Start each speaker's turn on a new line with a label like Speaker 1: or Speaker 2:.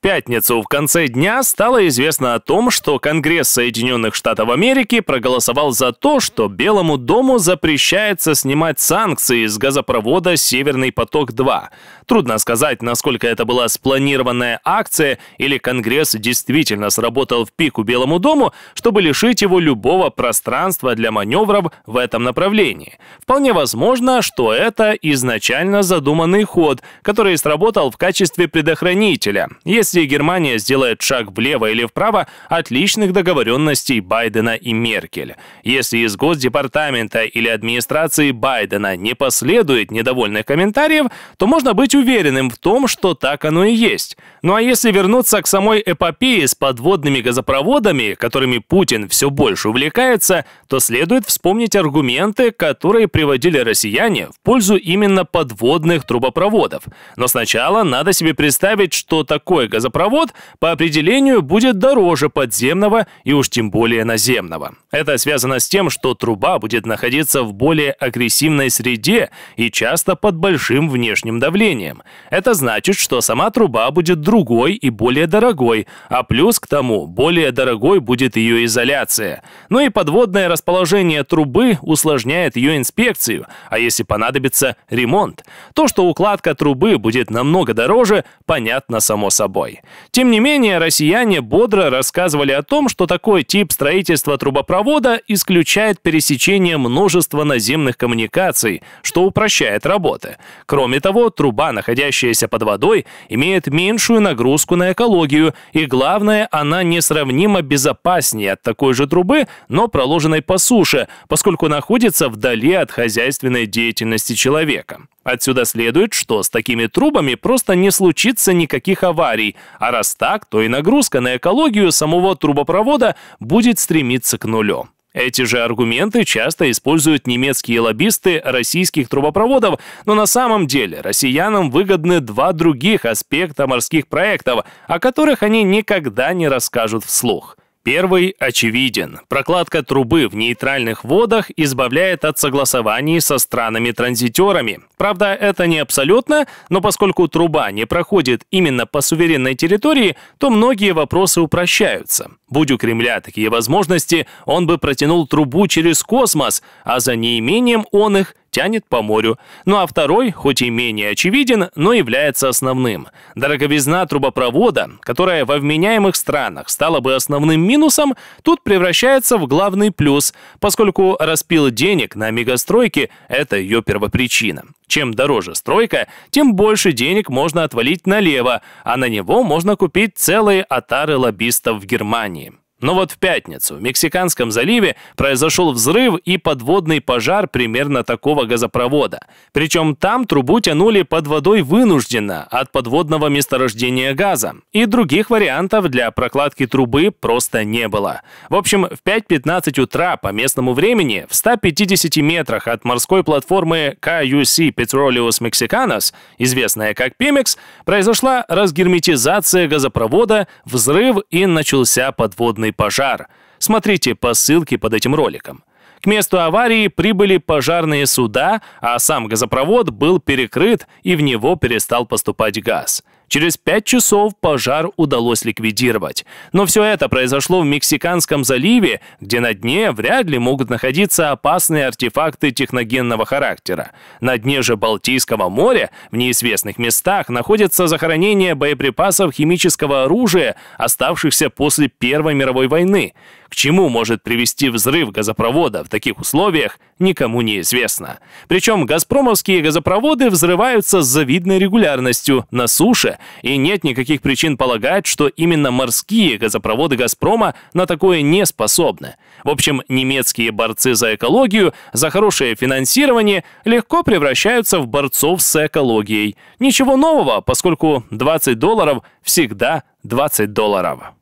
Speaker 1: пятницу в конце дня стало известно о том, что Конгресс Соединенных Штатов Америки проголосовал за то, что Белому дому запрещается снимать санкции с газопровода «Северный поток-2». Трудно сказать, насколько это была спланированная акция или Конгресс действительно сработал в пику Белому дому, чтобы лишить его любого пространства для маневров в этом направлении. Вполне возможно, что это изначально задуманный ход, который сработал в качестве предохранителя. Если если Германия сделает шаг влево или вправо от личных договоренностей Байдена и Меркель. Если из Госдепартамента или администрации Байдена не последует недовольных комментариев, то можно быть уверенным в том, что так оно и есть. Ну а если вернуться к самой эпопее с подводными газопроводами, которыми Путин все больше увлекается, то следует вспомнить аргументы, которые приводили россияне в пользу именно подводных трубопроводов. Но сначала надо себе представить, что такое газопровод газопровод по определению будет дороже подземного и уж тем более наземного. Это связано с тем, что труба будет находиться в более агрессивной среде и часто под большим внешним давлением. Это значит, что сама труба будет другой и более дорогой, а плюс к тому более дорогой будет ее изоляция. Ну и подводное расположение трубы усложняет ее инспекцию, а если понадобится ремонт. То, что укладка трубы будет намного дороже, понятно само собой. Тем не менее, россияне бодро рассказывали о том, что такой тип строительства трубопроводов Провода исключает пересечение множества наземных коммуникаций, что упрощает работы. Кроме того, труба, находящаяся под водой, имеет меньшую нагрузку на экологию, и главное, она несравнимо безопаснее от такой же трубы, но проложенной по суше, поскольку находится вдали от хозяйственной деятельности человека. Отсюда следует, что с такими трубами просто не случится никаких аварий, а раз так, то и нагрузка на экологию самого трубопровода будет стремиться к нулю. Эти же аргументы часто используют немецкие лоббисты российских трубопроводов, но на самом деле россиянам выгодны два других аспекта морских проектов, о которых они никогда не расскажут вслух. Первый очевиден. Прокладка трубы в нейтральных водах избавляет от согласований со странами-транзитерами. Правда, это не абсолютно, но поскольку труба не проходит именно по суверенной территории, то многие вопросы упрощаются. Будь у Кремля такие возможности, он бы протянул трубу через космос, а за неимением он их тянет по морю. Ну а второй, хоть и менее очевиден, но является основным. Дороговизна трубопровода, которая во вменяемых странах стала бы основным минусом, тут превращается в главный плюс, поскольку распил денег на мегастройки – это ее первопричина. Чем дороже стройка, тем больше денег можно отвалить налево, а на него можно купить целые отары лоббистов в Германии. Но вот в пятницу в Мексиканском заливе произошел взрыв и подводный пожар примерно такого газопровода. Причем там трубу тянули под водой вынужденно от подводного месторождения газа. И других вариантов для прокладки трубы просто не было. В общем, в 5.15 утра по местному времени в 150 метрах от морской платформы KUC Petroleus Mexicanos, известная как Pemex, произошла разгерметизация газопровода, взрыв и начался подводный «Белый пожар». Смотрите по ссылке под этим роликом. К месту аварии прибыли пожарные суда, а сам газопровод был перекрыт и в него перестал поступать газ. Через пять часов пожар удалось ликвидировать. Но все это произошло в Мексиканском заливе, где на дне вряд ли могут находиться опасные артефакты техногенного характера. На дне же Балтийского моря в неизвестных местах находятся захоронения боеприпасов химического оружия, оставшихся после Первой мировой войны. К чему может привести взрыв газопровода в таких условиях, никому не известно. Причем газпромовские газопроводы взрываются с завидной регулярностью на суше и нет никаких причин полагать, что именно морские газопроводы «Газпрома» на такое не способны. В общем, немецкие борцы за экологию, за хорошее финансирование легко превращаются в борцов с экологией. Ничего нового, поскольку 20 долларов всегда 20 долларов.